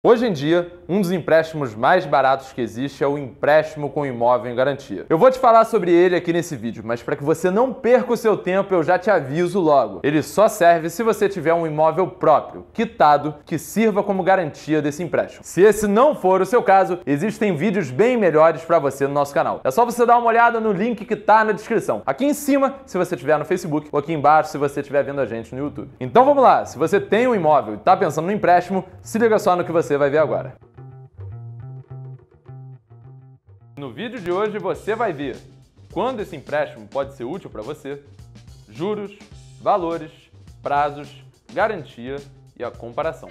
Hoje em dia, um dos empréstimos mais baratos que existe é o empréstimo com imóvel em garantia. Eu vou te falar sobre ele aqui nesse vídeo, mas para que você não perca o seu tempo, eu já te aviso logo. Ele só serve se você tiver um imóvel próprio, quitado, que sirva como garantia desse empréstimo. Se esse não for o seu caso, existem vídeos bem melhores para você no nosso canal. É só você dar uma olhada no link que está na descrição. Aqui em cima, se você estiver no Facebook, ou aqui embaixo, se você estiver vendo a gente no YouTube. Então vamos lá, se você tem um imóvel e está pensando no empréstimo, se liga só no que você você vai ver agora. No vídeo de hoje você vai ver quando esse empréstimo pode ser útil para você, juros, valores, prazos, garantia e a comparação.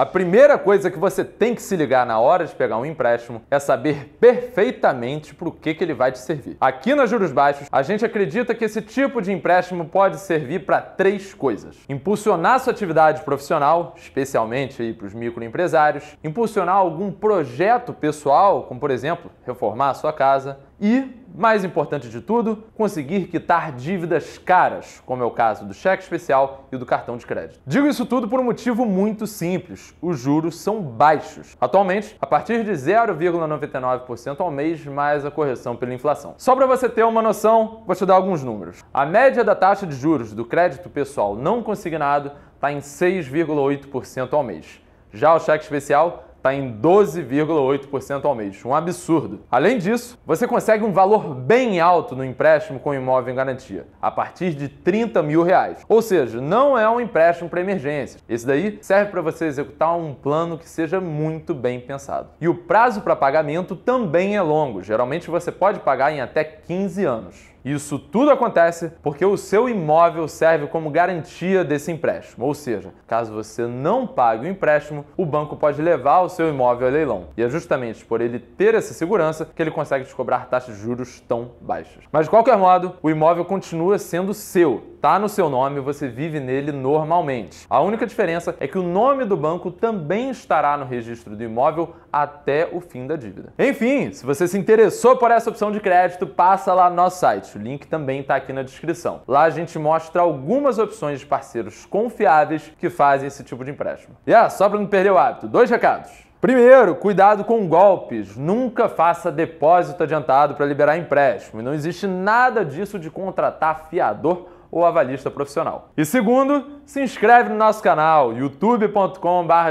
A primeira coisa que você tem que se ligar na hora de pegar um empréstimo é saber perfeitamente para o que, que ele vai te servir. Aqui na Juros Baixos, a gente acredita que esse tipo de empréstimo pode servir para três coisas: impulsionar sua atividade profissional, especialmente para os microempresários, impulsionar algum projeto pessoal, como por exemplo reformar a sua casa e, mais importante de tudo, conseguir quitar dívidas caras, como é o caso do cheque especial e do cartão de crédito. Digo isso tudo por um motivo muito simples: os juros são baixos. Atualmente, a partir de 0,99% ao mês, mais a correção pela inflação. Só para você ter uma noção, vou te dar alguns números. A média da taxa de juros do crédito pessoal não consignado está em 6,8% ao mês. Já o cheque especial está em 12,8% ao mês. Um absurdo. Além disso, você consegue um valor bem alto no empréstimo com imóvel em garantia, a partir de 30 mil reais. Ou seja, não é um empréstimo para emergências. Esse daí serve para você executar um plano que seja muito bem pensado. E o prazo para pagamento também é longo. Geralmente você pode pagar em até 15 anos. Isso tudo acontece porque o seu imóvel serve como garantia desse empréstimo. Ou seja, caso você não pague o empréstimo, o banco pode levar o seu imóvel a leilão. E é justamente por ele ter essa segurança que ele consegue te cobrar taxas de juros tão baixas. Mas de qualquer modo, o imóvel continua sendo seu tá no seu nome, você vive nele normalmente. A única diferença é que o nome do banco também estará no registro do imóvel até o fim da dívida. Enfim, se você se interessou por essa opção de crédito, passa lá no nosso site. O link também está aqui na descrição. Lá a gente mostra algumas opções de parceiros confiáveis que fazem esse tipo de empréstimo. E ah, só para não perder o hábito, dois recados. Primeiro, cuidado com golpes. Nunca faça depósito adiantado para liberar empréstimo. Não existe nada disso de contratar fiador ou avalista profissional. E segundo, se inscreve no nosso canal youtube.com.br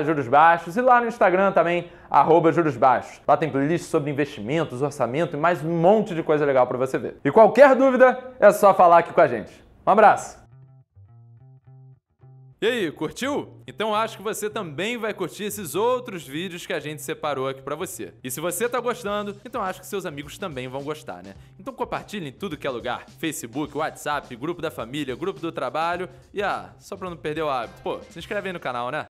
jurosbaixos e lá no Instagram também, arroba jurosbaixos. Lá tem playlist sobre investimentos, orçamento e mais um monte de coisa legal para você ver. E qualquer dúvida é só falar aqui com a gente. Um abraço! E aí, curtiu? Então acho que você também vai curtir esses outros vídeos que a gente separou aqui para você. E se você tá gostando, então acho que seus amigos também vão gostar, né? Então compartilhe em tudo que é lugar: Facebook, WhatsApp, grupo da família, grupo do trabalho. E ah, só pra não perder o hábito, pô, se inscreve aí no canal, né?